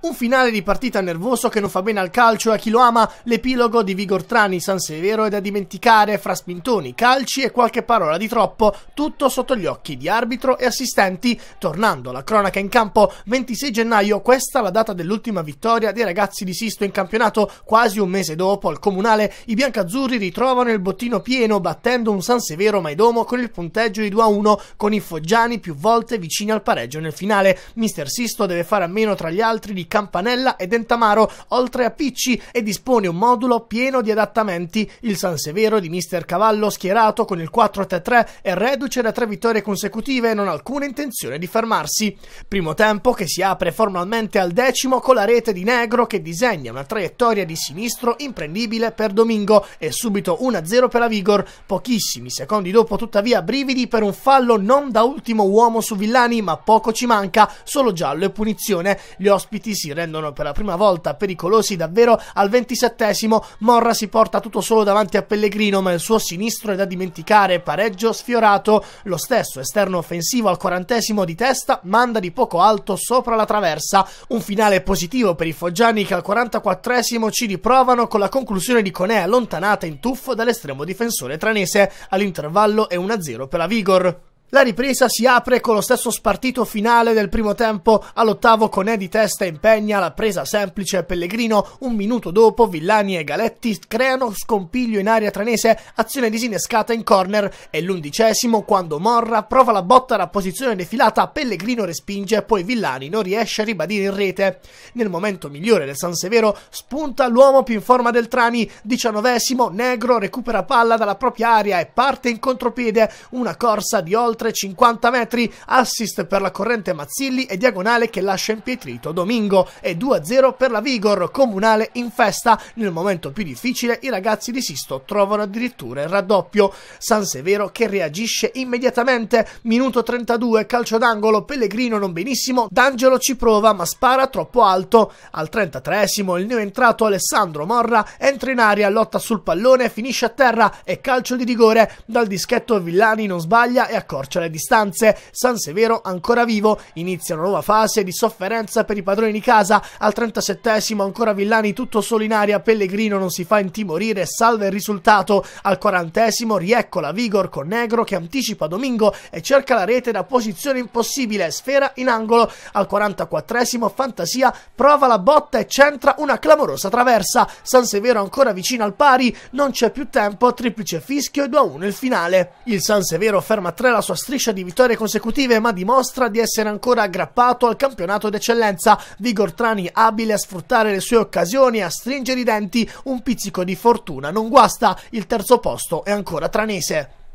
Un finale di partita nervoso che non fa bene al calcio e a chi lo ama, l'epilogo di Vigortrani San Severo è da dimenticare fra spintoni, calci e qualche parola di troppo, tutto sotto gli occhi di arbitro e assistenti. Tornando alla cronaca in campo, 26 gennaio, questa la data dell'ultima vittoria dei ragazzi di Sisto in campionato, quasi un mese dopo al comunale, i biancazzurri ritrovano il bottino pieno battendo un San Severo Maidomo con il punteggio di 2 a 1 con i foggiani più volte vicini al pareggio nel finale. Mister Sisto deve fare a meno tra gli altri di Campanella e Dentamaro, oltre a Picci, e dispone un modulo pieno di adattamenti. Il San Severo di Mister Cavallo schierato con il 4-3-3 è reduce da tre vittorie consecutive e non ha alcuna intenzione di fermarsi. Primo tempo che si apre formalmente al decimo con la rete di Negro che disegna una traiettoria di sinistro imprendibile per Domingo e subito 1-0 per la Vigor. Pochissimi secondi dopo tuttavia brividi per un fallo non da ultimo uomo su Villani ma poco ci manca, solo giallo e punizione. Gli ospiti si rendono per la prima volta pericolosi davvero al ventisettesimo Morra si porta tutto solo davanti a Pellegrino ma il suo sinistro è da dimenticare pareggio sfiorato lo stesso esterno offensivo al quarantesimo di testa manda di poco alto sopra la traversa un finale positivo per i foggiani che al 44esimo ci riprovano con la conclusione di Conè allontanata in tuffo dall'estremo difensore tranese all'intervallo è 1-0 per la Vigor la ripresa si apre con lo stesso spartito finale del primo tempo, all'ottavo con Edi testa impegna la presa semplice Pellegrino, un minuto dopo Villani e Galetti creano scompiglio in area tranese, azione disinnescata in corner e l'undicesimo quando Morra prova la botta alla posizione defilata, Pellegrino respinge poi Villani non riesce a ribadire in rete. Nel momento migliore del San Severo spunta l'uomo più in forma del Trani, diciannovesimo Negro recupera palla dalla propria area e parte in contropiede, una corsa di Oltre oltre 50 metri, assist per la corrente Mazzilli e diagonale che lascia impietrito Domingo e 2-0 per la Vigor, comunale in festa. Nel momento più difficile i ragazzi di Sisto trovano addirittura il raddoppio. San Severo che reagisce immediatamente, minuto 32, calcio d'angolo, Pellegrino non benissimo, D'Angelo ci prova ma spara troppo alto. Al 33 il neoentrato Alessandro Morra entra in aria, lotta sul pallone, finisce a terra e calcio di rigore. Dal dischetto Villani non sbaglia e accorcia accorcia cioè le distanze. San Severo ancora vivo, inizia una nuova fase di sofferenza per i padroni di casa. Al 37 ancora Villani tutto solo in aria, Pellegrino non si fa intimorire, salva il risultato. Al 40esimo rieccola Vigor con Negro che anticipa Domingo e cerca la rete da posizione impossibile, sfera in angolo. Al 44 Fantasia prova la botta e centra una clamorosa traversa. San Severo ancora vicino al pari, non c'è più tempo, triplice fischio e 2-1 il finale. Il San Severo ferma 3 la sua striscia di vittorie consecutive, ma dimostra di essere ancora aggrappato al campionato d'eccellenza. Vigor Trani abile a sfruttare le sue occasioni, e a stringere i denti, un pizzico di fortuna non guasta. Il terzo posto è ancora tranese.